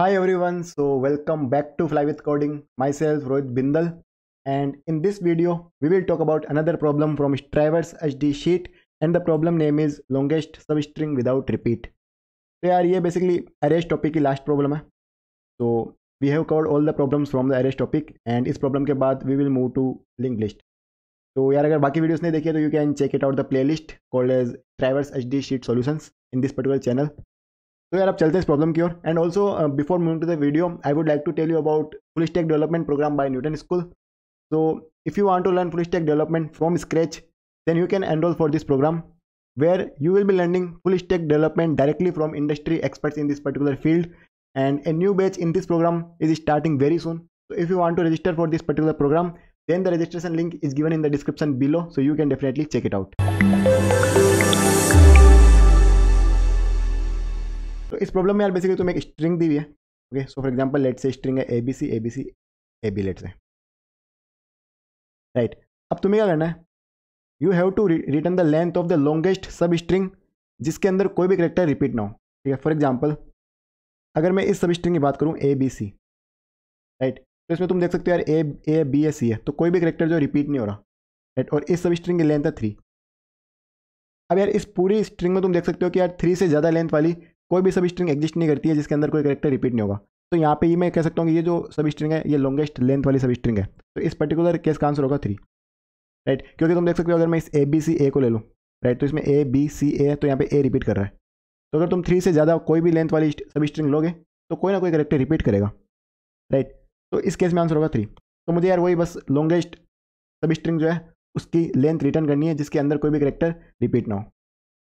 Hi everyone, so welcome back to Fly with Coding. Myself Rohit Bindal and in this video we will talk about another problem from Strivers HD sheet and the problem name is longest substring without repeat. So यार ये basically arrays topic last problem hai. So we have covered all the problems from the arrays topic and this problem ke baad we will move to linked list. So, यार अगर बाकी videos नहीं dekhe, you can check it out the playlist called as Strivers HD sheet solutions in this particular channel. तो यार अब चलते हैं इस प्रॉब्लम की ओर and also before moving to the video I would like to tell you about full stack development programme by Newton school so if you want to learn full stack development from scratch then you can enrol for this programme where you will be learning full stack development directly from industry experts in this particular field and a new batch in this program is starting very soon so if you want to register for this particular program then the registration link is given in the description below so you can definitely check it out तो इस problem में यार basically तुम्हें एक string दी हुई है okay so for example let say string है A B C A B C A B let say right अब तुम्हें क्या करना है you have to return the length of the longest substring जिसके अंदर कोई भी करेक्टर रिपीट ना हो ठीक है फॉर एग्जाम्पल अगर मैं इस सब स्ट्रिंग की बात करूँ ए बी सी राइट तो इसमें तुम देख सकते हो यार ए ए बी ए सी है तो कोई भी करेक्टर जो रिपीट नहीं हो रहा राइट और इस सब स्ट्रिंग की लेंथ है थ्री अब यार इस पूरी स्ट्रिंग में तुम देख सकते हो कि यार थ्री से ज़्यादा लेंथ वाली कोई भी सब स्ट्रिंग एग्जिस्ट नहीं करती है जिसके अंदर कोई करेक्टर रिपीट नहीं होगा तो यहाँ पे ये मैं कह सकता हूँ कि ये जो सब स्ट्रिंग है ये लॉन्गेस्ट लेंथ वाली सब स्ट्रिंग है तो इस पर्टिकुलर केस का आंसर होगा थ्री राइट क्योंकि तुम देख सकते हो अगर मैं इस ए बी सी ए को ले लूँ राइट तो इसमें ए बी सी ए है तो यहाँ पे ए रिपीट कर रहा है तो अगर तुम थ्री से ज़्यादा कोई भी लेंथ वाली सब स्ट्रिंग लोगे तो कोई ना कोई करेक्टर रिपीट करेगा राइट तो इस केस में आंसर होगा थ्री तो मुझे यार वही बस लॉन्गेस्ट सब स्ट्रिंग जो है उसकी लेंथ रिटर्न करनी है जिसके अंदर कोई भी करेक्टर रिपीट ना हो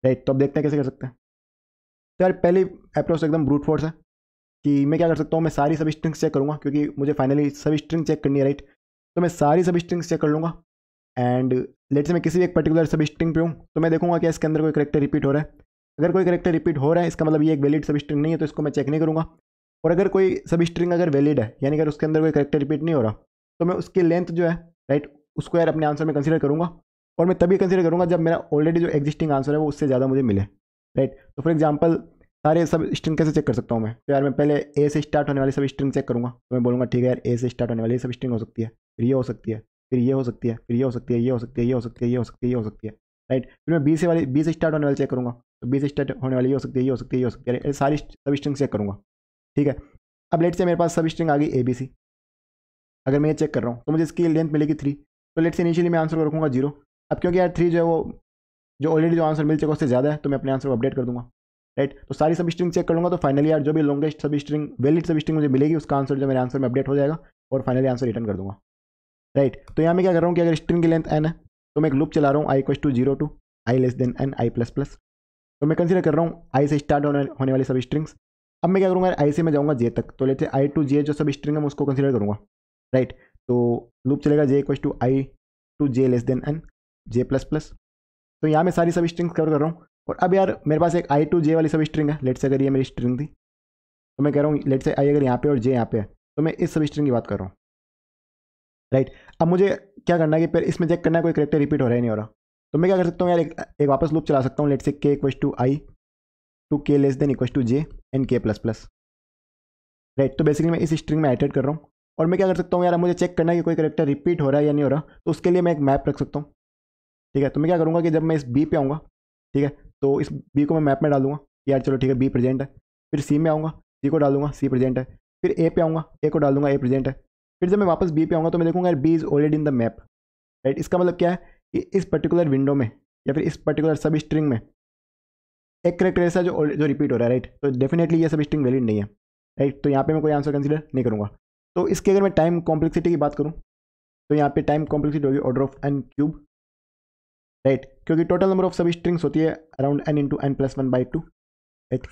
राइट तो अब देखते हैं कैसे कर सकते हैं तो यार पहली अप्रोच तो एकदम ब्रूट फोर्स है कि मैं क्या कर सकता हूँ मैं सारी सभी स्ट्रिंग्स चेक करूँगा क्योंकि मुझे फाइनली सभी स्ट्रिंग चेक करनी है राइट तो मैं सारी सभी स्ट्रिंग्स चेक कर लूँगा एंड लेट से मैं किसी भी एक पर्टिकुलर सभी स्ट्रिंग पे हूँ तो मैं देखूँगा कि इसके अंदर कोई करेक्टर रिपीट हो रहा है अगर कोई करेक्टर रिपीट हो रहा है इसका मतलब ये एक वैलिड सभी स्ट्रिंग नहीं है तो इसको मैं चेक नहीं करूँगा और अगर कोई सभी स्ट्रिंग अगर वैलिड है यानी अगर उसके अंदर कोई करेक्टर रिपीट नहीं हो रहा तो मैं उसकी लेंथ जो है राइट उसको यार अपने आंसर में कंसिडर करूँगा और मैं तभी कंसिडर करूँगा जब मेरा ऑलरेडी जो एग्जिस्टिंग आंसर है वो उससे ज़्यादा मुझे मिले राइट तो फॉर एग्जाम्पल सारे सब स्ट्रिंग कैसे चेक कर सकता हूँ मैं तो यार मैं पहले ए से स्टार्ट होने वाली सब स्ट्रिंग चेक करूँगा तो मैं बोलूँगा ठीक है यार ए से स्टार्ट होने वाली सब स्ट्रिंग हो सकती है फिर ये हो सकती है फिर ये हो सकती है फिर ये हो सकती है ये हो सकती है ये हो सकती है ये हो सकती है ये हो सकती है राइट फिर मैं बी से वाली बी से स्टार्ट होने वाली चेक करूँगा तो बी से स्टार्ट होने वाली ये हो सकती है ये हो सकती है ये हो सकती है सारी सब स्ट्रिंग चेक करूँगा ठीक है अब लेट से मेरे पास सब स्ट्रिंग आ गई ए बी सी अगर मैं ये चेक कर रहा हूँ तो मुझे इसकी लेंथ मिलेगी थ्री तो लेट से इनिशियली मैं आंसर रखूँगा जीरो अब क्योंकि यार थ्री जो है वो जो ऑलरेडी जो आंसर मिल चुका उससे ज़्यादा है तो मैं अपने आंसर को अपडेट कर दूँगा राइट तो सारी सब स्ट्रिंग चेक करूँगा तो फाइनली यार जो भी लॉन्गेस्ट सब स्ट्रिंग वैलिड सब स्ट्रिंग मुझे मिलेगी उसका आंसर जो मेरे आंसर में अपडेट हो जाएगा और फाइनली आंसर रिटर्न कर दूँगा राइट तो यहाँ मैं क्या कर रहा हूँ कि अगर स्ट्रिंग की लेंथ एन है तो मैं एक लूप चला रहा हूँ I equals to zero to I less than N I plus plus तो मैं कंसिडर कर रहा हूँ आई से स्टार्ट होने वाली सब स्ट्रिंग्स अब मैं क्या करूँगा आई से मैं जाऊँगा जे तक तो लेते आई टू जे जो सब स्ट्रिंग है मैं उसको कंसिडर करूँगा राइट तो लूप चलेगा J equals to I to J less than N J plus plus तो यहाँ मैं सारी सब स्ट्रिंग कवर कर रहा हूँ और अब यार मेरे पास एक आई टू जे वाली सब स्ट्रिंग है लेट से अगर ये मेरी स्ट्रिंग थी तो मैं कह रहा हूँ लेट से आई अगर यहाँ पे और जे यहाँ पे है तो मैं इस सब स्ट्रिंग की बात कर रहा हूँ राइट अब मुझे क्या करना है कि फिर इसमें चेक करना है कोई करेक्टर रिपीट हो रहा है नहीं हो रहा तो मैं क्या कर सकता हूँ यार एक, एक वापस लूप चला सकता हूँ let say K equals to I to K less than equals to J and K plus plus right तो बेसिकली मैं इस स्ट्रिंग में एडिट कर रहा हूँ और मैं क्या कर सकता हूँ यार मुझे चेक करना है कि कोई करेक्टर रिपीट हो रहा है या नहीं हो रहा तो उसके लिए मैं एक मैप रख सकता हूँ ठीक है तो मैं क्या करूँगा कि जब मैं इस बी पे आऊँगा ठीक है तो इस बी को मैं मैप में डालूंगा यार चलो ठीक है बी प्रेजेंट है फिर सी में आऊँगा सी को डालूंगा सी प्रेजेंट है फिर ए पे आऊँगा ए को डालूंगा ए प्रेजेंट है फिर जब मैं वापस बी पे आऊँगा तो मैं देखूँगा यार B is already in the map right इसका मतलब क्या है कि इस पर्टिकुलर विंडो में या फिर इस पर्टिकुलर सब स्ट्रिंग में एक करेक्टर ऐसा जो जो रिपीट हो रहा है राइट तो डेफिनेटली ये सब स्ट्रिंग वैलिड नहीं है राइट तो यहाँ पे मैं कोई आंसर कंसिडर नहीं करूँगा तो इसके अगर मैं टाइम कॉम्प्लेक्सिटी की बात करूँ तो यहाँ पे टाइम कॉम्प्लेक्सिटी होगी order of N cube right क्योंकि टोटल नंबर ऑफ सभी स्ट्रिंग्स होती है around N into N plus one by two right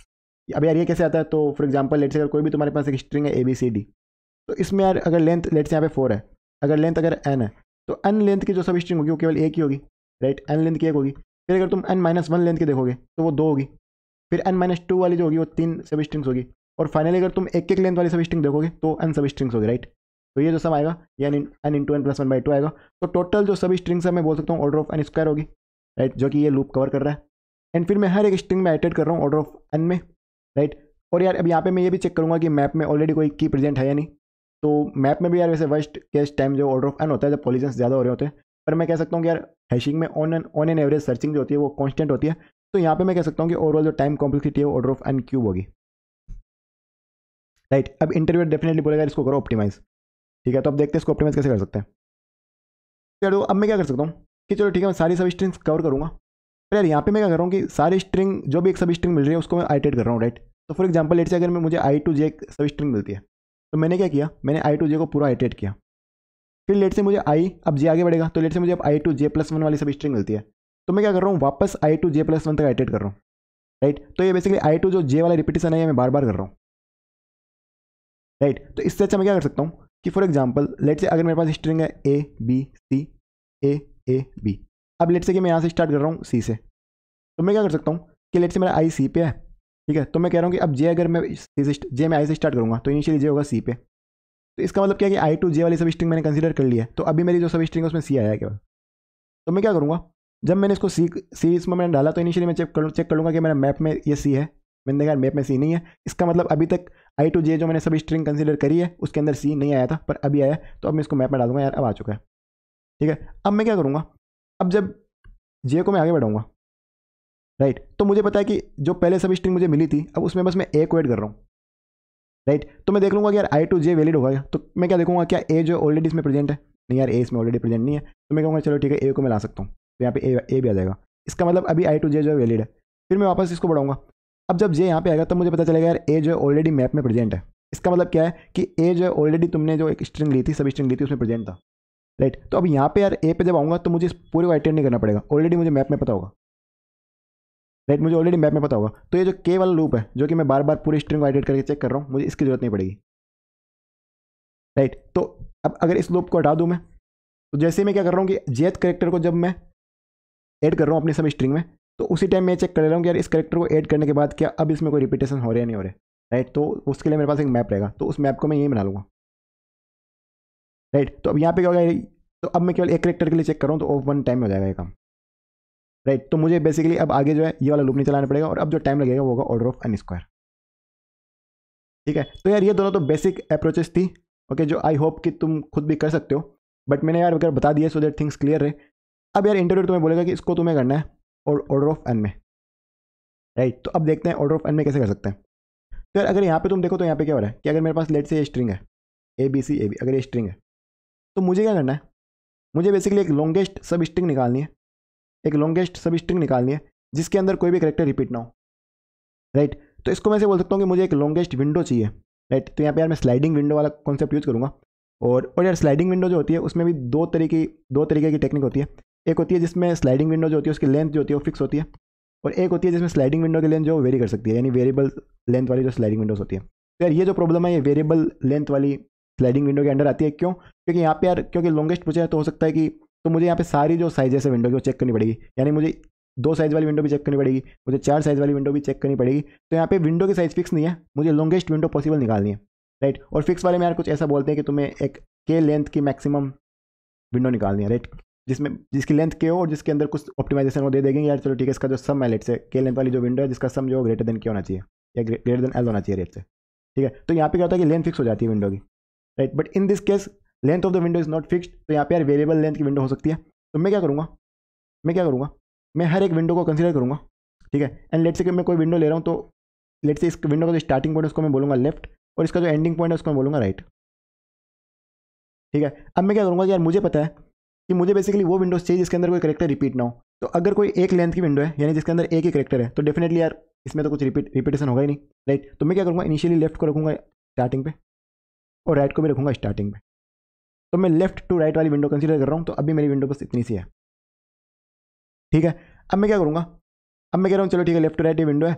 अब यार ये कैसे आता है तो फॉर एग्जाम्पल लेट से अगर कोई भी तुम्हारे पास एक स्ट्रिंग है ए बी सी डी तो इसमें यार अगर लेंथ लेट से यहाँ पे फोर है अगर लेंथ अगर एन है तो एन लेंथ की जो सब स्ट्रिंग होगी वो केवल एक ही होगी राइट एन लेंथ की एक होगी फिर अगर तुम एन माइनस वन लेंथ की देखोगे तो वो दो होगी फिर एन माइनस टू वाली जो होगी वो तीन सब स्ट्रिंग्स होगी और फाइनली अगर तुम एक एक लेंथ वाली सब स्ट्रिंग देखोगे तो एन सब स्ट्रिंग्स होगी राइट तो ये जो सम आएगा ये N into N plus one by two आएगा तो टोटल जो सभी स्ट्रिंग्स है मैं बोल सकता हूँ ऑर्डर ऑफ एन स्क्वायर होगी राइट जो कि ये लूप कवर कर रहा है एंड फिर मैं हर एक स्ट्रिंग में एटेड कर रहा हूँ ऑर्डर ऑफ एन में राइट और यार अब यहाँ पे मैं ये भी चेक करूँगा कि मैप में ऑलरेडी कोई की प्रेजेंट है या नहीं तो मैप में भी यार वैसे वर्स्ट केस टाइम जो ऑर्डर ऑफ एन होता है जब पॉलिजेंस ज़्यादा हो रहे होते हैं पर मैं कह सकता हूँ कि यार हैशिंग में on an on an average searching जो होती है वो कॉन्स्टेंट होती है तो यहाँ पर मैं कह सकता हूँ कि ओवरऑल जो टाइम कॉम्प्लेक्सिटी है वो ऑर्डर ऑफ एन क्यूब होगी राइट अब इंटरव्यू डेफिनेटली बोलेगा इसको करो ऑप्टिमाइज़ ठीक है तो अब देखते हैं इसको ऑप्टिमाइज कैसे कर सकते हैं चलो अब मैं क्या कर सकता हूँ कि चलो ठीक है मैं सारी सब स्ट्रिंग्स कवर करूँगा पर यार यहाँ पे मैं क्या कर रहा हूँ कि सारी स्ट्रिंग जो भी एक सब स्ट्रिंग मिल रही है उसको मैं आइटेट कर रहा हूँ राइट तो फॉर एग्जाम्पल लेट से अगर मैं मुझे आई टू जे एक सब स्ट्रिंग मिलती है तो मैंने क्या किया मैंने आई टू जे को पूरा आइटेट किया फिर लेट से मुझे आई अब जे आगे बढ़ेगा तो लेट से मुझे अब I to J plus one वाली सब स्ट्रिंग मिलती है तो मैं क्या कर रहा हूँ वापस I to J plus one तक आइटेट कर रहा हूँ राइट तो ये बेसिकली आई टू जो जे वाला रिपीटेशन है मैं बार बार कर रहा हूँ राइट तो इससे अच्छा मैं क्या कर सकता हूँ कि फॉर एग्जाम्पल लेट से अगर मेरे पास स्ट्रिंग है A B C A A B अब लेट से कि मैं यहाँ से स्टार्ट कर रहा हूँ सी से तो मैं क्या कर सकता हूँ कि लेट से मेरा आई सी पे है ठीक है तो मैं कह रहा हूँ कि अब जे अगर मैं जे में आई से स्टार्ट करूँगा तो इनिशियली जे होगा सी पे तो इसका मतलब क्या है कि आई टू जे वाली सब स्ट्रिंग मैंने कंसिडर कर लिया है तो अभी मेरी जो सब स्ट्रिंग है उसमें सी आया केवल तो मैं क्या करूँगा जब मैंने इसको सी सी इसमें मैंने डाला तो इनिशियली मैं चेक कर चेक कर लूँगा कि मेरा मैप में ये सी है मैंने कहा मैप में सी नहीं है इसका मतलब अभी तक आई टू जे जो मैंने सभी स्ट्रिंग कंसिडर करी है उसके अंदर सी नहीं आया था पर अभी आया तो अब मैं इसको मैप में डालूंगा यार अब आ चुका है ठीक है अब मैं क्या करूँगा अब जब जे को मैं आगे बढ़ाऊँगा राइट तो मुझे पता है कि जो पहले सभी स्ट्रिंग मुझे मिली थी अब उसमें बस मैं ए को एड कर रहा हूँ राइट तो मैं देख लूँगा कि यार आई टू जे वैलिड होगा तो मैं क्या देखूँगा क्या ए जो ऑलरेडी इसमें प्रेजेंट है नहीं यार ए इसमें ऑलरेडी प्रेजेंट नहीं है तो मैं कहूँगा चलो ठीक है ए को मैं ला सकता हूँ तो यहाँ पे ए ए भी आ जाएगा इसका मतलब अभी आई टू जे जो है वैलिड है फिर मैं वापस इसको बढ़ाऊंगा अब जब ये यहाँ पे आएगा तब तो मुझे पता चलेगा यार ए जो है ऑलरेडी मैप में प्रेजेंट है इसका मतलब क्या है कि ए जो है ऑलरेडी तुमने जो एक स्ट्रिंग ली थी सब स्ट्रिंग ली थी उसमें प्रेजेंट था राइट तो अब यहाँ पे यार ए पे जब आऊँगा तो मुझे इस पूरे को अटेंड नहीं करना पड़ेगा ऑलरेडी मुझे मैप में पता होगा राइट मुझे ऑलरेडी मैप में पता होगा तो ये जो के वाला लूप है जो कि मैं बार बार पूरी स्ट्रिंग को एडिट करके चेक कर रहा हूँ मुझे इसकी जरूरत नहीं पड़ेगी राइट तो अब अगर इस लूप को हटा दूँ मैं तो जैसे मैं क्या कर रहा हूँ कि जेथ करेक्टर को जब मैं ऐड कर रहा हूँ अपनी सब स्ट्रिंग में तो उसी टाइम मैं चेक कर रहा हूँ कि यार इस करेक्टर को ऐड करने के बाद क्या अब इसमें कोई रिपीटेशन हो रहा है नहीं हो रहा राइट तो उसके लिए मेरे पास एक मैप रहेगा तो उस मैप को मैं यहीं बना लूँगा राइट तो अब यहाँ पे क्या होगा तो अब मैं केवल एक करेक्टर के लिए चेक कर रहा हूँ तो ऑफ वन टाइम हो जाएगा ये काम राइट तो मुझे बेसिकली अब आगे जो है ये वाला लूप नहीं चलाना पड़ेगा और अब जो टाइम लगेगा वो होगा ऑर्डर ऑफ एन स्क्वायर ठीक है तो यार ये दोनों तो बेसिक अप्रोचेस थी ओके जो आई होप कि तुम खुद भी कर सकते हो बट मैंने यार अगर बता दिया सो दैट थिंग्स क्लियर रहे अब यार इंटरव्यू तुम्हें बोलेगा कि इसको तुम्हें करना है और ऑर्डर ऑफ एन में राइट तो अब देखते हैं ऑर्डर ऑफ एन में कैसे कर सकते हैं तो यार अगर यहाँ पे तुम देखो तो यहाँ पे क्या हो रहा है कि अगर मेरे पास लेट से ये स्ट्रिंग है A B C A B अगर ये स्ट्रिंग है तो मुझे क्या करना है मुझे बेसिकली एक लॉन्गेस्ट सब स्ट्रिंग निकालनी है एक लॉन्गेस्ट सब स्ट्रिंग निकालनी है जिसके अंदर कोई भी करेक्टर रिपीट ना हो राइट तो इसको मैं से बोल सकता हूँ कि मुझे एक लॉन्गेस्ट विंडो चाहिए राइट तो यहाँ पर यार मैं स्लाइडिंग विंडो वाला कॉन्सेप्ट यूज़ करूँगा और और यार स्लाइडिंग विंडो जो होती है उसमें भी दो तरीके दो तरीके की टेक्निक होती है एक होती है जिसमें स्लाइडिंग विंडो जो होती है उसकी लेंथ जो होती है वो फिक्स होती है और एक होती है जिसमें स्लाइडिंग विंडो की लेंथ जो वेरी कर सकती है यानी वेरिएबल लेंथ वाली जो स्लाइडिंग विंडोज होती है तो यार ये जो प्रॉब्लम है ये वेरिएबल लेंथ वाली स्लाइडिंग विंडो के अंडर आती है क्यों क्योंकि यहाँ पे यार क्योंकि लॉन्गेस्ट पूछा है तो हो सकता है कि तो मुझे यहाँ पे सारी जो साइज है विंडो की वो चेक करनी पड़ेगी यानी मुझे दो साइज़ वाली विंडो भी चेक करनी पड़ेगी मुझे चार साइज़ वाली विंडो भी चेक करनी पड़ेगी तो यहाँ पे विंडो की साइज़ फिक्स नहीं है मुझे लॉन्गेस्ट विंडो पॉसिबल निकालनी है राइट और फिक्स वाले में यार कुछ ऐसा बोलते हैं कि तुम्हें एक के लेंथ की मैक्सिमम विंडो निकालनी है राइट जिसमें जिसकी लेंथ के हो और जिसके अंदर कुछ ऑप्टिमाइजेशन वो दे देंगे यार चलो ठीक है इसका जो सम है लेट से के लेंथ वाली जो विंडो है जिसका सम जो ग्रेटर देन के होना चाहिए या ग्रेटर देन एल होना चाहिए रेट से ठीक है तो यहाँ पे क्या होता है कि लेंथ फिक्स हो जाती है विंडो की right but in this case length of the window is not fixed तो यहाँ पे यार वेरिएबल लेंथ की विंडो हो सकती है तो मैं क्या करूँगा मैं क्या करूँगा मैं हर एक विंडो को कंसिडर करूँगा ठीक है एंड लेट से मैं कोई विंडो ले रहा हूँ तो लेट से इस विंडो का जो स्टार्टिंग पॉइंट उसको मैं बोलूँगा लेफ्ट और इसका जो एंडिंग पॉइंट है उसको मैं बोलूँगा राइट ठीक है अब मैं क्या करूँगा यार मुझे पता है कि मुझे बेसिकली वो विंडोज चाहिए जिसके अंदर कोई करेक्टर रिपीट ना हो तो अगर कोई एक लेंथ की विंडो है यानी जिसके अंदर एक ही करेक्टर है तो डेफिनेटली यार इसमें तो कुछ रिपीट रिपीटेशन होगा ही नहीं राइट तो मैं क्या करूँगा इनिशियली लेफ्ट को रखूँगा स्टार्टिंग पे और राइट को भी रखूँगा स्टार्टिंग पे तो मैं लेफ्ट टू राइट वाली विंडो कंसिडर कर रहा हूँ तो अभी मेरी विंडो बस इतनी सी है ठीक है अब मैं क्या करूँगा अब मैं कह रहा हूँ चलो ठीक है लेफ्ट टू राइट ये विंडो है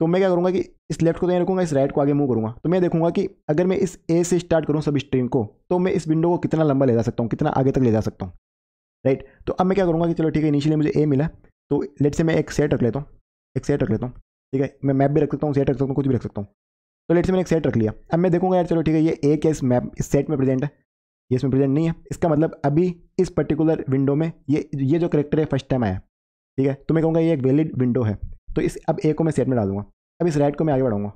तो मैं क्या करूँगा कि इस लेफ्ट को तो यहीं रखूँगा इस राइट को आगे मूव करूँगा तो मैं देखूँगा कि अगर मैं इस ए से स्टार्ट करूँ सब स्ट्रिंग को तो मैं इस विंडो को कितना लंबा ले जा सकता हूँ कितना आगे तक ले जा सकता हूँ राइट right? तो अब मैं क्या करूँगा कि चलो ठीक है इनिशियली मुझे ए मिला तो लेट से मैं एक सेट रख लेता हूँ एक सेट रख लेता हूँ ठीक है मैं मैप भी रख सकता हूँ सेट रख सकता हूँ कुछ भी रख सकता हूँ तो लेट से मैंने एक सेट रख लिया अब मैं देखूँगा यार चलो ठीक है ये ए के इस मैप इस सेट में प्रेजेंट है ये इसमें प्रेजेंट नहीं है इसका मतलब अभी इस पर्टिकुलर विंडो में ये ये जो करेक्टर है फर्स्ट टाइम आया ठीक है तो मैं कहूँगा ये एक वैलिड विंडो है तो इस अब ए को मैं सेट में डालूंगा अब इस राइट को मैं आगे बढ़ाऊंगा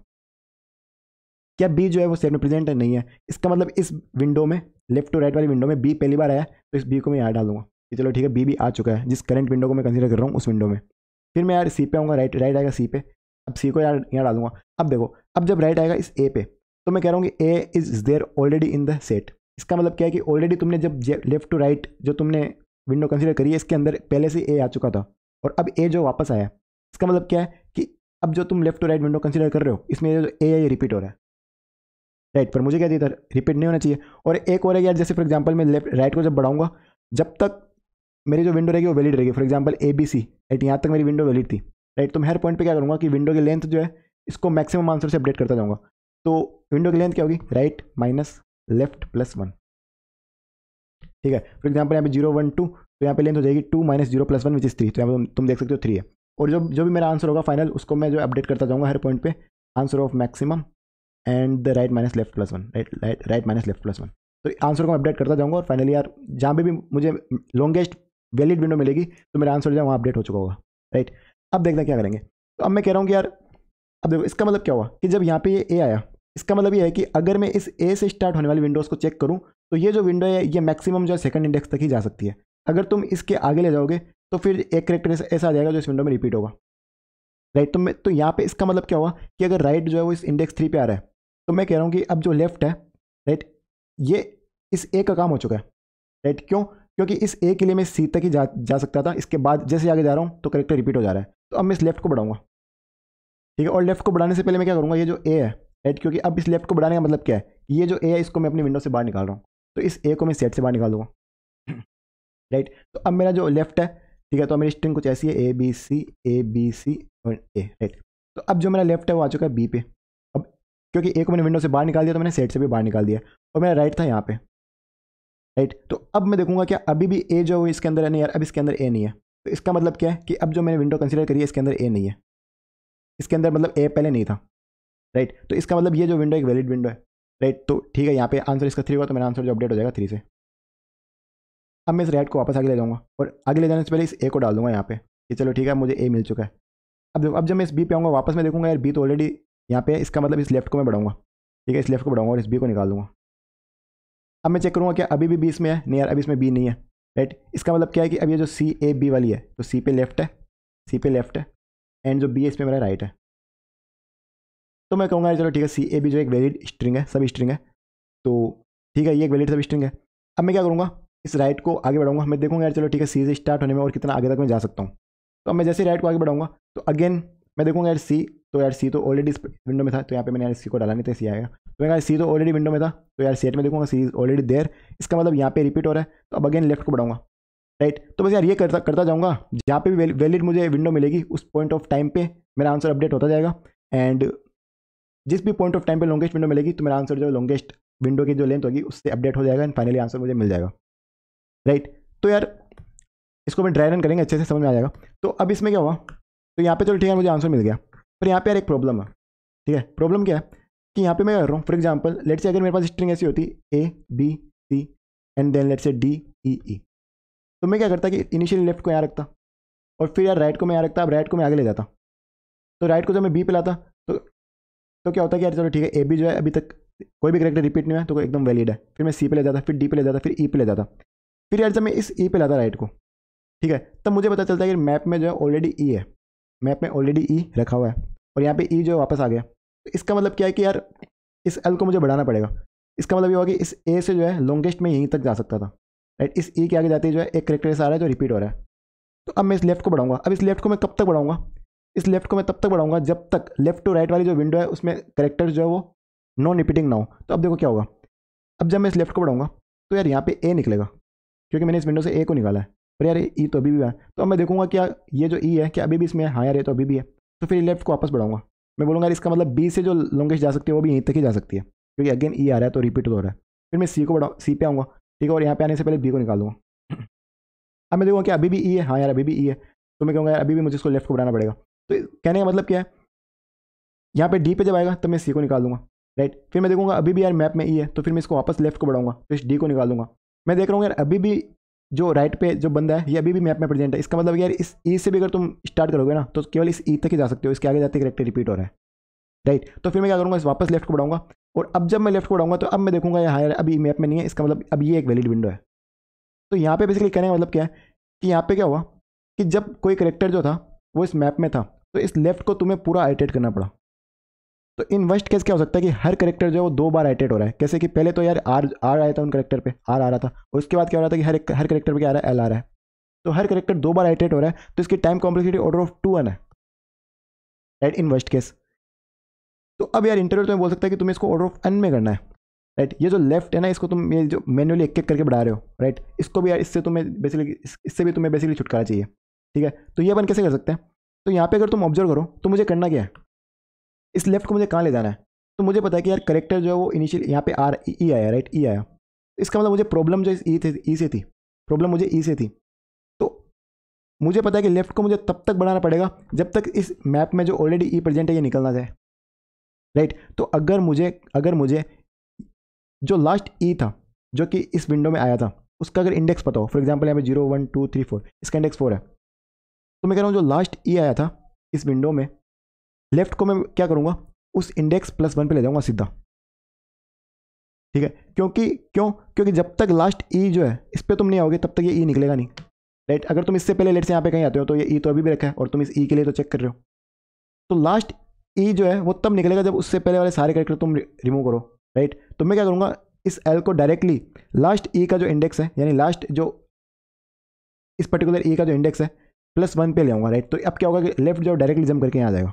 क्या बी जो है वो सेट में प्रेजेंट है नहीं है इसका मतलब इस विंडो में लेफ्ट टू राइट वाली विंडो में बी पहली बार आया तो इस बी को मैं यहाँ डालूंगा कि चलो ठीक है बी भी आ चुका है जिस करंट विंडो को मैं कंसिडर कर रहा हूँ उस विंडो में फिर मैं यार सी पे आऊँगा राइट राइट आएगा सी पे अब सी को यार यहाँ डालूंगा अब देखो अब जब राइट आएगा इस ए पे तो मैं कह रहा हूँ कि A is there already in the set इसका मतलब क्या है कि ऑलरेडी तुमने जब लेफ्ट टू राइट जो तुमने विंडो कंसिडर करी है इसके अंदर पहले से ए आ चुका था और अब ए जो वापस आया इसका मतलब क्या है कि अब जो तुम left to right window consider कर रहे हो इसमें जो ए है ये रिपीट हो रहा है राइट पर मुझे क्या दिया था रिपीट नहीं होना चाहिए और एक और है यार जैसे फॉर एग्जाम्पल मैं लेफ्ट राइट को जब बढ़ाऊंगा जब तक मेरी जो विंडो रहेगी वो वैलिड रहेगी for example A B C right यहाँ तक मेरी विंडो वैलिड थी राइट तो मैं हर पॉइंट पे क्या करूँगा कि विंडो की लेंथ जो है इसको मैक्सिमम आंसर से अपडेट करता जाऊँगा तो विंडो की लेंथ क्या होगी right minus left plus one ठीक है फॉर एग्जाम्पल यहाँ पे जीरो वन टू तो यहाँ पे लेंथ हो जाएगी two minus zero plus one which is three तो यहाँ पर तुम देख सकते हो थ्री है और जो जो भी मेरा आंसर होगा फाइनल उसको मैं जो अपडेट करता जाऊँगा हर पॉइंट पे answer of maximum and the right minus left plus one right right minus left plus one तो आंसर को मैं अपडेट करता जाऊँगा और फाइनली यार जहाँ पर भी मुझे लॉन्गेस्ट वैलिड विंडो मिलेगी तो मेरा आंसर जो है वहाँ अपडेट हो चुका होगा राइट अब देखना क्या करेंगे तो अब मैं कह रहा हूँ कि यार अब देखो इसका मतलब क्या हुआ कि जब यहाँ पे ये ए आया इसका मतलब ये है कि अगर मैं इस ए से स्टार्ट होने वाली विंडोज़ को चेक करूँ तो ये जो विंडो है ये मैक्सिमम जो है सेकंड इंडेक्स तक ही जा सकती है अगर तुम इसके आगे ले जाओगे तो फिर एक करेक्टर ऐसा आ जाएगा जो इस विंडो में रिपीट होगा राइट तो मैं तो यहाँ पर इसका मतलब क्या हुआ कि अगर राइट जो है वो इस इंडेक्स थ्री पर आ रहा है तो मैं कह रहा हूँ कि अब जो लेफ्ट है राइट ये इस ए का काम हो चुका है राइट क्यों क्योंकि इस ए के लिए मैं सी तक ही जा जा सकता था इसके बाद जैसे आगे जा रहा हूँ तो करेक्टर रिपीट हो जा रहा है तो अब मैं इस लेफ्ट को बढ़ाऊंगा ठीक है और लेफ्ट को बढ़ाने से पहले मैं क्या करूँगा ये जो ए है राइट क्योंकि अब इस लेफ्ट को बढ़ाने का मतलब क्या है ये जो ए है इसको मैं अपनी विंडो से बाहर निकाल रहा हूँ तो इस ए को मैं सेट से बाहर निकाल दूँगा राइट तो अब मेरा जो लेफ्ट है ठीक है तो मेरी स्ट्रिंग कुछ ऐसी है A B C A B सी और ए राइट तो अब जो मेरा लेफ्ट है वो आ चुका है बी पे क्योंकि एक को मैंने विंडो से बाहर निकाल दिया तो मैंने सेट से भी बाहर निकाल दिया और मेरा राइट था यहाँ पे राइट तो अब मैं देखूंगा क्या अभी भी ए जो है इसके अंदर है नहीं यार अब इसके अंदर ए नहीं है तो इसका मतलब क्या है कि अब जो मैंने विंडो कंसिडर करी है इसके अंदर ए नहीं है इसके अंदर मतलब ए पहले नहीं था राइट तो इसका मतलब ये जो विंडो एक वैलिड विंडो है राइट तो ठीक है यहाँ पे आंसर इसका थ्री होगा तो मेरा आंसर जो अपडेट हो जाएगा थ्री से अब मैं इस रेड को वापस आगे ले जाऊँगा और आगे ले जाने से पहले इस ए को डाल दूंगा यहाँ पे कि चलो ठीक है मुझे ए मिल चुका है अब अब जब मैं इस बी पे आऊँगा वापस मैं देखूँगा यार बी तो ऑलरेडी यहाँ पे इसका मतलब इस लेफ्ट को मैं बढ़ाऊंगा ठीक है इस लेफ्ट को बढ़ाऊंगा और इस बी को निकाल दूंगा अब मैं चेक करूँगा क्या अभी भी बी इसमें है नहीं यार अभी इसमें बी नहीं है राइट इसका मतलब क्या है कि अब ये जो सी ए बी वाली है तो सी पे लेफ्ट है सी पे लेफ्ट है एंड जो बी है इसमें मेरा राइट है तो मैं कहूँगा चलो ठीक है सी ए बी जो एक वैलिड स्ट्रिंग है सब स्ट्रिंग है तो ठीक है ये एक वैलिड सब स्ट्रिंग है अब मैं क्या करूँगा इस राइट को आगे बढ़ाऊंगा मैं देखूँगा यार चलो ठीक है सी से स्टार्ट होने में और कितना आगे तक मैं जा सकता हूँ तो अब मैं जैसे राइट को आगे बढ़ाऊंगा तो अगेन मैं देखूंगा यार सी तो यार सी तो ऑलरेडी विंडो में था तो यहाँ पे मैंने यार सी को डाला नहीं था तो सी आएगा तो मैं यार सी तो ऑलरेडी विंडो में था तो यार सेट में देखूंगा सी इज ऑलरेडी देर इसका मतलब यहाँ पे रिपीट हो रहा है तो अब अगेन लेफ्ट को बढ़ाऊंगा राइट तो बस यार ये करता करता जाऊँगा जहाँ पे भी वैलिड मुझे विंडो मिलेगी उस पॉइंट ऑफ टाइम पे मेरा आंसर अपडेट होता जाएगा एंड जिस भी पॉइंट ऑफ टाइम पे लॉन्गेस्ट विंडो मिलेगी तो मेरा आंसर जो लॉन्गेस्ट विंडो की जो लेंथ होगी उससे अपडेट हो जाएगा एंड फाइनली आंसर मुझे मिल जाएगा राइट तो यार इसको मैं ड्राई रन करेंगे अच्छे से समझ में आ जाएगा तो अब इसमें क्या हुआ तो यहाँ पे चलो ठीक है मुझे आंसर मिल गया पर यहाँ पे यार एक प्रॉब्लम है ठीक है प्रॉब्लम क्या है कि यहाँ पे मैं कर रहा हूँ फॉर एग्जाम्पल लेट से अगर मेरे पास स्ट्रिंग ऐसी होती A B C and then let say D E E तो मैं क्या करता कि इनिशियली लेफ्ट को यहाँ रखता और फिर यार राइट को मैं यहाँ रखता अब राइट को मैं आगे ले जाता तो राइट को जब मैं बी पे लाता तो तो क्या होता कि यार चलो ठीक है ए बी जो है अभी तक कोई भी करेक्टर रिपीट नहीं है तो एकदम वैलिड है फिर मैं सी पे ले जाता फिर डी पे ले जाता फिर ई e पे ले जाता फिर यार जब मैं इस ई e पे लाता राइट को ठीक है तब मुझे पता चलता है कि मैप में जो है ऑलरेडी ई e है मैप में ऑलरेडी ई e रखा हुआ है और यहाँ पे ई e जो वापस आ गया तो इसका मतलब क्या है कि यार इस एल को मुझे बढ़ाना पड़ेगा इसका मतलब ये होगा कि इस ए से जो है लॉन्गेस्ट में यहीं तक जा सकता था राइट इस ई e के आगे जाते जो है एक करेक्टर ऐसा आ रहा है जो रिपीट हो रहा है तो अब मैं इस लेफ्ट को बढ़ाऊंगा अब इस लेफ्ट को मैं कब तक बढ़ाऊंगा इस लेफ्ट को मैं तब तक बढ़ाऊंगा जब तक लेफ्ट टू राइट वाली जो विंडो है उसमें करेक्टर जो है वो नॉन रिपीटिंग ना हो तो अब देखो क्या होगा अब जब मैं इस लेफ्ट को बढ़ाऊंगा तो यार यहाँ पे ए निकलेगा क्योंकि मैंने इस विंडो से ए को निकाला है पर यार ई e तो अभी भी है तो अब मैं देखूंगा क्या ये जो ई e है क्या अभी भी इसमें हाँ यार ये तो अभी भी है तो फिर लेफ्ट को वापस बढ़ाऊंगा मैं बोलूँगा इसका मतलब बी से जो लॉन्गेस्ट जा सकती है वो भी यहीं तक ही जा सकती है क्योंकि अगेन ई e आ रहा है तो रिपीट तो हो रहा है फिर मैं सी को बढ़ाऊँ सी पे आऊँगा ठीक है और यहाँ पे आने से पहले बी को निकाल दूँगा अब मैं देखूँगा कि अभी भी ई है हाँ यार अभी भी ई है तो मैं कहूँगा यार अभी भी मुझे इसको लेफ्ट को बढ़ाना पड़ेगा तो कहने का मतलब क्या है यहाँ पे डी पे जब आएगा तो मैं सी को निकाल दूँगा राइट फिर मैं देखूँगा अभी भी यार मैप में ई है तो फिर मैं इसको वापस लेफ्ट को बढ़ाऊँगा फिर तो डी को निकाल दूँगा मैं देख रहा हूँ यार अभी भी जो राइट पे जो बंदा है ये अभी भी मैप में प्रेजेंट है इसका मतलब यार इस ई e से भी अगर तुम स्टार्ट करोगे ना तो केवल इस ई e तक ही जा सकते हो इसके आगे जाते करेक्टर रिपीट हो रहा है राइट तो फिर मैं क्या करूँगा इस वापस लेफ्ट को बढ़ाऊंगा और अब जब मैं लेफ्ट को बढ़ाऊंगा तो अब मैं देखूंगा यहाँ यार अभी मैप में नहीं है इसका मतलब अब ये एक वैलिड विंडो है तो यहाँ पे बेसिकली कहने का मतलब क्या है कि यहाँ पर क्या हुआ कि जब कोई करेक्टर जो था वो इस मैप में था तो इस लेफ्ट को तुम्हें पूरा आइटेट करना पड़ा तो इन वर्स्ट केस क्या हो सकता है कि हर करेक्टर जो है वो दो बार एटेड हो रहा है कैसे कि पहले तो यार आर आर आया था उन करेक्टर पे आर आ रहा था और उसके बाद क्या हो रहा था कि हर एक हर करेक्टर पे क्या आ रहा है एल आ रहा है तो हर करेक्टर दो बार एटेड हो रहा है तो इसकी time complexity order of two one है एट इन वर्स्ट केस तो अब यार इंटरव्यू तो मैं बोल सकता है कि तुम्हें इसको ऑर्डर ऑफ एन में करना है राइट ये जो लेफ्ट है ना इसको तुम ये जो मैनुअली एक एक करके बढ़ा रहे हो राइट इसको भी यार इससे तुम्हें बेसिकली इससे भी तुम्हें बेसिकली छुटकारा चाहिए ठीक है तो ये अपन कैसे कर सकते हैं तो यहाँ पे अगर तुम ऑब्जर्व करो तो मुझे करना क्या है इस लेफ्ट को मुझे कहाँ ले जाना है तो मुझे पता है कि यार करेक्टर जो है वो इनिशियल यहाँ पे आर ई e आया राइट ई e आया इसका मतलब मुझे प्रॉब्लम जो ई थे ई से थी प्रॉब्लम मुझे ई e से थी तो मुझे पता है कि लेफ्ट को मुझे तब तक बढ़ाना पड़ेगा जब तक इस मैप में जो ऑलरेडी ई प्रेजेंट है ये निकलना जाए राइट तो अगर मुझे अगर मुझे जो लास्ट ई था जो कि इस विंडो में आया था उसका अगर इंडेक्स पता हो फॉर एग्जाम्पल यहाँ पे zero one two three four इसका इंडेक्स फोर है तो मैं कह रहा हूँ जो लास्ट ई आया था इस विंडो में लेफ्ट को मैं क्या करूँगा उस इंडेक्स प्लस वन पे ले जाऊँगा सीधा ठीक है क्योंकि क्यों क्योंकि जब तक लास्ट ई e जो है इस पर तुम नहीं आओगे तब तक ये ई e निकलेगा नहीं राइट अगर तुम इससे पहले लेट से यहाँ पे कहीं आते हो तो ये ई e तो अभी भी रखा है और तुम इस ई e के लिए तो चेक कर रहे हो तो लास्ट ई e जो है वो तब निकलेगा जब उससे पहले वाले सारे करेक्टर तुम रिमूव करो राइट तो मैं क्या करूँगा इस एल को डायरेक्टली लास्ट ई का जो इंडेक्स है यानी लास्ट जो इस पर्टिकुलर ई e का जो इंडेक्स है प्लस वन पे ले आऊँगा राइट तो अब क्या होगा कि लेफ्ट जो डायरेक्टली जम करके यहाँ आ जाएगा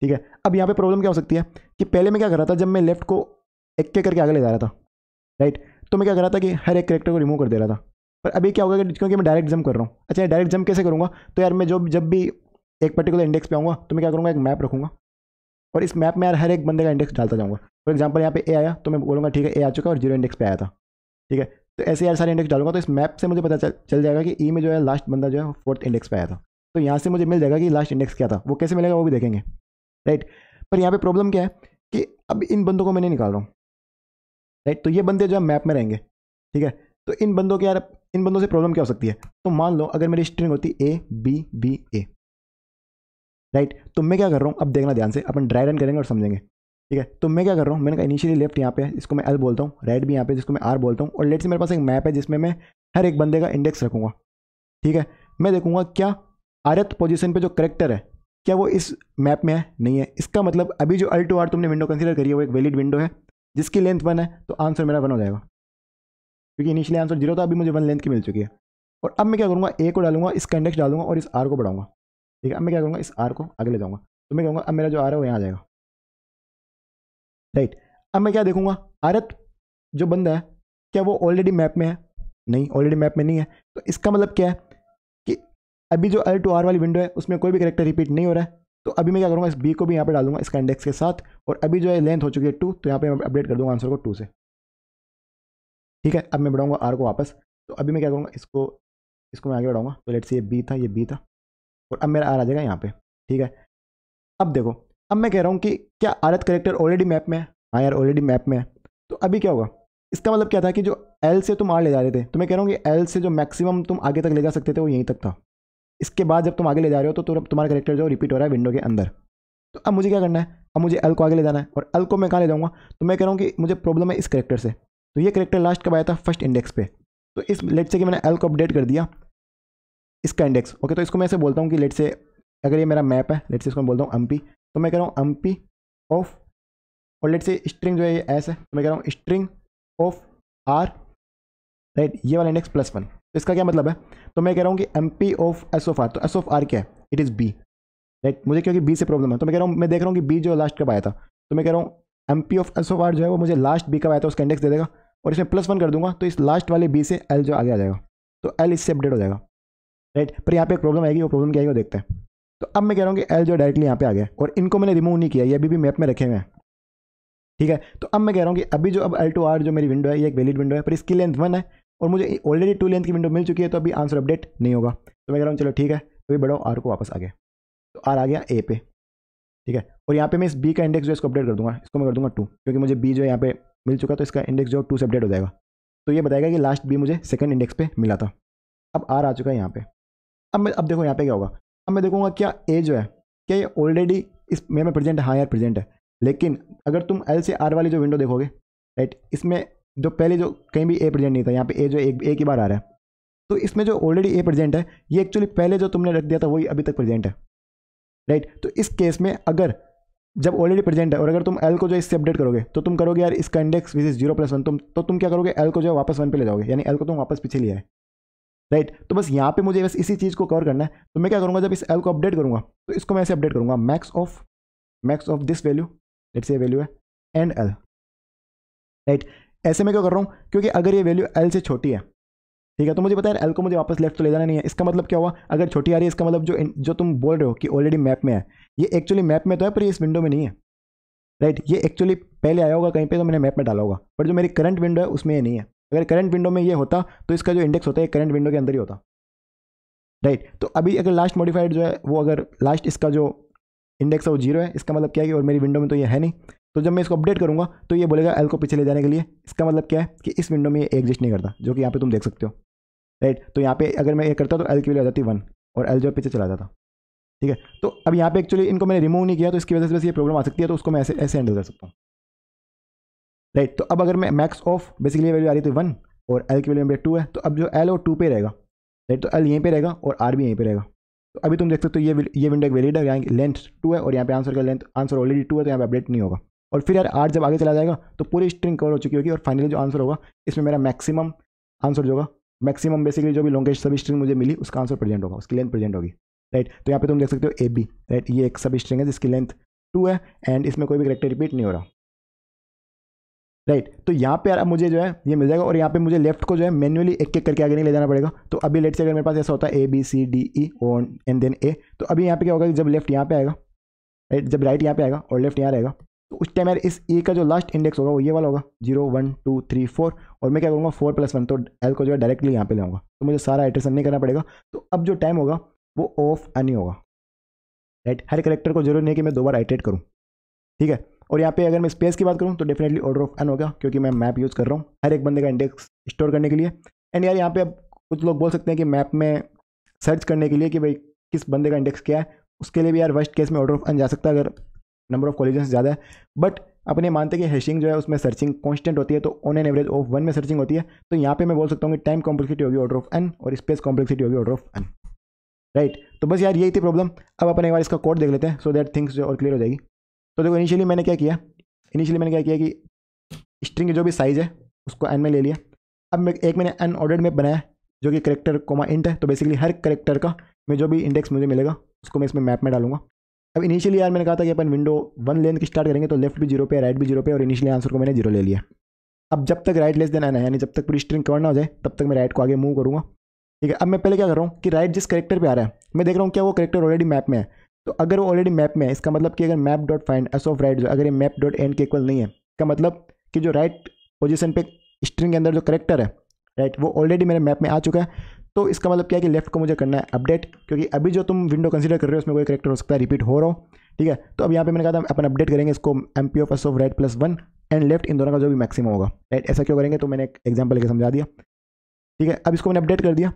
ठीक है अब यहाँ पे प्रॉब्लम क्या हो सकती है कि पहले मैं क्या कर रहा था जब मैं लेफ्ट को एक एक करके आगे ले जा रहा था राइट तो मैं क्या कर रहा था कि हर एक करेक्टर को रिमूव कर दे रहा था पर अभी क्या होगा कि क्योंकि मैं डायरेक्ट जंप कर रहा हूँ अच्छा यार डायरेक्ट जंप कैसे करूँगा तो यार मैं जो जब भी एक पर्टिकुलर इंडेक्स पे आऊँगा तो मैं क्या करूँगा एक मैप रखूँगा और इस मैप में यार हर एक बंदे का इंडेक्स डालता जाऊँगा फॉर एग्जाम्पल यहाँ पे ए आया तो मैं बोलूँगा ठीक है ए आ चुका और जीरो इंडेक्स पे आया था ठीक है तो ऐसे यार सारे इंडेक्स डालूंगा तो इस मैप से मुझे पता चल जाएगा कि ई e में जो है लास्ट बंदा जो है फोर्थ इंडेक्स पे आया था तो यहाँ से मुझे मिल जाएगा कि लास्ट इंडेक्स क्या था वो कैसे मिलेगा वो भी देखेंगे राइट पर यहाँ पे प्रॉब्लम क्या है कि अब इन बंदों को मैं नहीं निकाल रहा हूँ राइट तो ये बंदे जो मैप में रहेंगे ठीक है तो इन बंदों के यार इन बंदों से प्रॉब्लम क्या हो सकती है तो मान लो अगर मेरी स्ट्रिंग होती A B B A right तो मैं क्या कर रहा हूँ अब देखना ध्यान से अपन ड्राई रन करेंगे और समझेंगे ठीक है तो मैं क्या कर रहा हूँ मैंने कहा इनिशियली लेफ्ट यहाँ पे इसको मैं एल बोलता हूँ राइट भी यहाँ पे जिसको मैं आर बोलता हूँ और लेट से मेरे पास एक मैप है जिसमें मैं हर एक बंदे का इंडेक्स रखूँगा ठीक है मैं देखूँगा क्या आरथ पोजिशन पर जो करेक्टर है क्या वो इस मैप में है नहीं है इसका मतलब अभी जो अल्टो आर तुमने विंडो कंसीडर करी है वो एक वैलिड विंडो है जिसकी लेंथ वन है तो आंसर मेरा वन हो जाएगा क्योंकि इनिशियली आंसर जीरो था अभी मुझे वन लेंथ की मिल चुकी है और अब मैं क्या करूँगा ए को डालूंगा इसका इंडेक्स डालूंगा और इस आर को बढ़ाऊंगा ठीक है अब मैं क्या करूँगा इस आर को आगे ले जाऊँगा तो मैं कहूँगा अब मेरा जो आर है वो यहाँ आ जाएगा राइट अब मैं क्या देखूँगा आरत जो बंदा है क्या वो ऑलरेडी मैप में है नहीं ऑलरेडी मैप में नहीं है तो इसका मतलब क्या है अभी जो एल टू आर वाली विंडो है उसमें कोई भी करेक्टर रिपीट नहीं हो रहा है तो अभी मैं क्या करूँगा इस बी को भी यहाँ पर डालूंगा इसका इंडेक्स के साथ और अभी जो है लेंथ हो चुकी है टू तो यहाँ पर मैं अपडेट कर दूँगा आंसर को टू से ठीक है अब मैं बढ़ाऊँगा आर को वापस तो अभी मैं क्या करूँगा इसको इसको मैं आगे बढ़ाऊँगा तो लेट से ये बी था ये बी था और अब मेरा आर आ जाएगा यहाँ पर ठीक है अब देखो अब मैं कह रहा हूँ कि क्या आरत करेक्टर ऑलरेडी मैप में है हाँ यार ऑलरेडी मैप में है तो अभी क्या होगा इसका मतलब क्या था कि जो एल से तुम आर ले जा रहे थे तो मैं कह रहा हूँ कि एल से जो मैक्सिमम तुम आगे तक ले जा सकते थे वो यहीं तक था इसके बाद जब तुम आगे ले जा रहे हो तो तुम्हारा करेक्टर जो रिपीट हो रहा है विंडो के अंदर तो अब मुझे क्या करना है अब मुझे एल को आगे ले जाना है और एल को मैं कहाँ ले जाऊँगा तो मैं कह रहा हूँ कि मुझे प्रॉब्लम है इस करेक्टर से तो ये करेक्टर लास्ट कब आया था फर्स्ट इंडेक्स पे तो इस लेट से कि मैंने एल को अपडेट कर दिया इसका इंडेक्स ओके तो इसको मैं ऐसे बोलता हूँ कि लेट से अगर ये मेरा मैप है लेट से इसको मैं बोलता हूँ पी तो मैं कह रहा हूँ पी ऑफ और लेट से स्ट्रिंग जो है ये एस है तो मैं कह रहा हूँ स्ट्रिंग ऑफ आर राइट ये वाला इंडेक्स प्लस वन तो इसका क्या मतलब है तो मैं कह रहा हूँ कि M P of S of R तो एस ऑफ आर क्या है इट इज़ बी राइट मुझे क्योंकि बी से प्रॉब्लम है तो मैं कह रहा हूँ मैं देख रहा हूँ कि बी जो लास्ट कब आया था तो मैं कह रहा हूँ M P of S of R जो है वो मुझे लास्ट बी कब आया था उसका इंडेक्स दे देगा और इसमें प्लस वन कर दूंगा तो इस लास्ट वाले बी से एल जो आगे आ जाएगा तो एल इससे अपडेट हो जाएगा राइट पर यहाँ पर एक प्रॉब्लम आएगी वो प्रॉब्लम क्या है वो देखते हैं तो अब मैं कह रहा हूँ कि एल जो डायरेक्टली यहाँ पे आ गया और इनको मैंने रिमूव नहीं किया ये अभी भी मैप में रखे हुए हैं ठीक है तो अब मैं कह रहा हूँ कि अभी जो अब एल टू आर जो मेरी विंडो है ये एक वैलिड विंडो है पर इसकी लेंथ वन है और मुझे ऑलरेडी टू लेंथ की विंडो मिल चुकी है तो अभी आंसर अपडेट नहीं होगा तो मैं कह रहा हूँ चलो ठीक है अभी बढ़ो आर को वापस तो आ गया तो आर आ गया ए पे ठीक है और यहाँ पे मैं इस बी का इंडेक्स जो है इसको अपडेट कर दूंगा इसको मैं कर दूंगा टू क्योंकि मुझे बी जो है यहाँ पे मिल चुका तो इसका इंडेक्स जो टू से अपडेट हो जाएगा तो ये बताएगा कि लास्ट बी मुझे सेकंड इंडेक्स पे मिला था अब आर आ चुका है यहाँ पे अब मैं अब देखो यहाँ पे क्या होगा अब मैं देखूंगा क्या ए जो है क्या ये ऑलरेडी इस में, में प्रेजेंट है हाँ यार प्रेजेंट है लेकिन अगर तुम एल से आर वाली जो विंडो देखोगे राइट इसमें जो पहले जो कहीं भी ए प्रेजेंट नहीं था यहाँ पे ए जो एक ए की बार आ रहा है तो इसमें जो ऑलरेडी ए प्रेजेंट है ये एक्चुअली पहले जो तुमने रख दिया था वही अभी तक प्रेजेंट है राइट तो इस केस में अगर जब ऑलरेडी प्रेजेंट है और अगर तुम एल को जो इससे अपडेट करोगे तो तुम करोगे यार इसका index which is zero plus one तुम तो तुम क्या करोगे एल को जो है वापस वन पे ले जाओगे यानी एल को तुम वापस पीछे लिया है राइट तो बस यहाँ पे मुझे बस इसी चीज़ को कवर करना है तो मैं क्या करूँगा जब इस एल को अपडेट करूँगा तो इसको मैं ऐसे अपडेट करूँगा max of max of this value let's A value है एंड एल राइट ऐसे में क्यों कर रहा हूँ क्योंकि अगर ये वैल्यू एल से छोटी है ठीक है तो मुझे पता है एल को मुझे वापस लेफ्ट तो ले जाना नहीं है इसका मतलब क्या हुआ अगर छोटी आ रही है इसका मतलब जो जो तुम बोल रहे हो कि ऑलरेडी मैप में है ये एक्चुअली मैप में तो है पर ये इस विंडो में नहीं है राइट ये एक्चुअली पहले आया होगा कहीं पे तो मैंने मैप में डाला होगा पर जो मेरी करंट विंडो है उसमें ये नहीं है अगर करंट विंडो में ये होता तो इसका जो इंडेक्स होता है करंट विंडो के अंदर ही होता राइट तो अभी अगर लास्ट मॉडिफाइड जो है वो अगर लास्ट इसका जो इंडेक्स है वो जीरो है इसका मतलब क्या है और मेरी विंडो में तो ये है नहीं तो जब मैं इसको अपडेट करूँगा तो ये बोलेगा एल को पीछे ले जाने के लिए इसका मतलब क्या है कि इस विंडो में ये एग्जिस्ट नहीं करता जो कि यहाँ पे तुम देख सकते हो राइट तो यहाँ पे अगर मैं ये करता तो एल की वैल्यू आ जाती वन और एल जो पीछे चला जाता ठीक है तो अब यहाँ पे एक्चुअली इनको मैंने रिमूव नहीं किया तो इसकी वजह से बस ये प्रॉब्लम आ सकती है तो उसको मैं ऐसे ऐसे हैंडल कर सकता हूँ राइट तो अब अगर मैं मैक्स ऑफ बेसिकली वैल्यू आ रही थी वन और एल की वैल्यू टू है तो अब जो एल और टू पे रहेगा राइट तो एल यहीं पर रहेगा और आर भी यहीं पर रहेगा तो अभी तुम देख सकते हो ये ये विंडो एक वैलिड है यहाँ लेंथ टू है और यहाँ पे आंसर का लेंथ आंसर ऑलरेडी टू है तो यहाँ पे अपडेट नहीं होगा और फिर यार आठ जब आगे चला जाएगा तो पूरी स्ट्रिंग कवर हो चुकी होगी और फाइनली जो आंसर होगा इसमें मेरा मैक्सिमम आंसर जो होगा मैक्सिमम बेसिकली जो भी लॉन्गेस्ट सब स्ट्रिंग मुझे मिली उसका आंसर प्रेजेंट होगा उसकी लेंथ प्रेजेंट होगी राइट तो यहाँ पे तुम देख सकते हो ए बी राइट ये एक सब स्ट्रिंग है जिसकी लेंथ टू है एंड इसमें कोई भी करेक्टर रिपीट नहीं हो रहा राइट तो यहाँ पे अब मुझे जो है ये मिल जाएगा और यहाँ पे मुझे लेफ्ट को जो है मैनुअली एक एक करके आगे नहीं ले जाना पड़ेगा तो अभी लेट से अगर मेरे पास ऐसा होता है A B C D E and then A तो अभी यहाँ पे क्या होगा जब लेफ्ट यहाँ पे आएगा राइट जब राइट यहाँ पे आएगा और लेफ्ट यहाँ रहेगा तो उस टाइम यार इस ए का जो लास्ट इंडेक्स होगा वो ये वाला होगा zero one two three four और मैं क्या करूँगा फोर प्लस वन तो एल को जो है डायरेक्टली यहाँ पे लाऊंगा तो मुझे सारा एट्रेसन नहीं करना पड़ेगा तो अब जो टाइम होगा वो ऑफ एन ही होगा राइट हर करेक्टर को जरूरी नहीं कि मैं दो बार आइट्रेट करूँ ठीक है और यहाँ पे अगर मैं स्पेस की बात करूँ तो डेफिनेटली ऑर्डर ऑफ एन होगा क्योंकि मैं मैप यूज़ कर रहा हूँ हर एक बंदे का इंडेक्स स्टोर करने के लिए एंड यार यहाँ पे अब कुछ लोग बोल सकते हैं कि मैप में सर्च करने के लिए कि भाई किस बंदे का इंडेक्स क्या है उसके लिए भी यार वर्स्ट केस में ऑर्डर ऑफ एन जा सकता है अगर नंबर ऑफ कॉलेजेस ज़्यादा है बट अपने मानते हैं कि हैशिंग जो है उसमें सर्चिंग कॉन्स्टेंट होती है तो on an average of one में सर्चिंग होती है तो यहाँ पे मैं बोल सकता हूँ कि टाइम कॉम्प्लेक्सिटी होगी ऑर्डर ऑफ एन और स्पेस कॉम्प्लेक्सिटी होगी ऑर्डर ऑफ एन राइट तो बस यार यही थी प्रॉब्लम अब अपने एक बार इसका कोड देख लेते हैं सो दैट थिंग्स जो और क्लियर हो जाएगी तो देखो इनिशियली मैंने क्या किया इनिशियली मैंने क्या किया कि स्ट्रिंग जो भी साइज़ है उसको एन में ले लिया अब मैं एक मैंने एन ऑर्डर में बनाया जो कि करेक्टर कोमा इंट है तो बेसिकली हर करेक्टर का मैं जो भी इंडेक्स मुझे मिलेगा उसको मैं इसमें मैप में डालूंगा अब इनिशियली यार मैंने कहा था कि अपन विंडो वन लेंथ की स्टार्ट करेंगे तो लेफ्ट भी जीरो पे राइट भी जीरो पे और इनिशियली आंसर को मैंने जीरो ले लिया अब जब तक राइट लेस देन आना है यानी जब तक पूरी स्ट्रिंग कवर ना हो जाए तब तक मैं राइट को आगे मूव करूँगा ठीक है अब मैं पहले क्या कर रहा हूँ कि राइट जिस करेक्टर पर आ रहा है मैं देख रहा हूँ क्या वो करेक्टर ऑलरेडी मैप में है तो अगर वो ऑलरेडी मैप में है इसका मतलब कि अगर map dot find S of right अगर ये मैप डॉट एंड के इक्वल नहीं है इसका मतलब कि जो राइट पोजिशन पर स्ट्रिंग के अंदर जो करेक्टर है राइट वो ऑलरेडी मेरे मैप में आ चुका है तो इसका मतलब क्या है कि लेफ्ट को मुझे करना है अपडेट क्योंकि अभी जो तुम विंडो कंसीडर कर रहे हो उसमें कोई करेक्टर हो सकता है रिपीट हो रहा हो ठीक है तो अब यहाँ पे मैंने कहा था अपन अपडेट करेंगे इसको M P of S of right plus one and left इन दोनों का जो भी मैक्सिमम होगा राइट ऐसा क्यों करेंगे तो मैंने एक एग्जाम्पल लेकर समझा दिया ठीक है अब इसको मैंने अपडेट कर दिया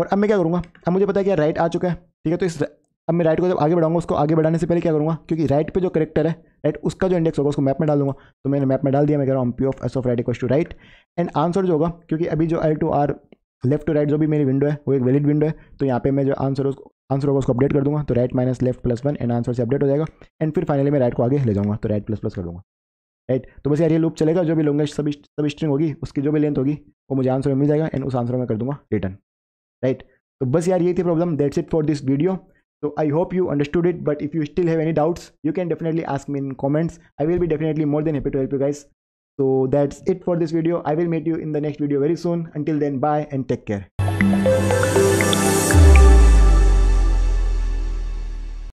और अब मैं क्या करूँगा अब मुझे पता है कि राइट आ चुका है ठीक है तो इस अब मैं राइट को जब आगे बढ़ाऊंगा उसको आगे बढ़ाने से पहले क्या करूँगा क्योंकि राइट पर जो करेक्टर है राइट उसका जो इंडेक्स होगा उसको मैप में डालूंगा तो मैंने मैप में डाल दिया मैं कह रहा हूँ M P of S of right equal to right and answer जो होगा क्योंकि अभी जो L to R left to right जो भी मेरी विंडो है वो एक वैलिड विंडो है तो यहाँ पे मैं जो आंसर आंसर होगा उसको अपडेट कर दूंगा तो right minus left plus one and answer से अपडेट हो जाएगा एंड फिर फाइनली मैं राइट को आगे ले जाऊँगा तो राइट प्लस प्लस कर दूंगा राइट तो बस यार ये लूप चलेगा जो भी लॉन्गेस्ट सब सब स्ट्रिंग होगी उसकी जो भी लेंथ होगी वो मुझे आंसर में मिल जाएगा एंड उस आंसर में कर दूंगा रिटर्न राइट तो बस यार ये थी problem that's it for this video तो I hope you understood it but if you still have any doubts you can definitely ask me in comments I will be definitely more than happy to help you guys So that's it for this video. I will meet you in the next video very soon. Until then, bye and take care.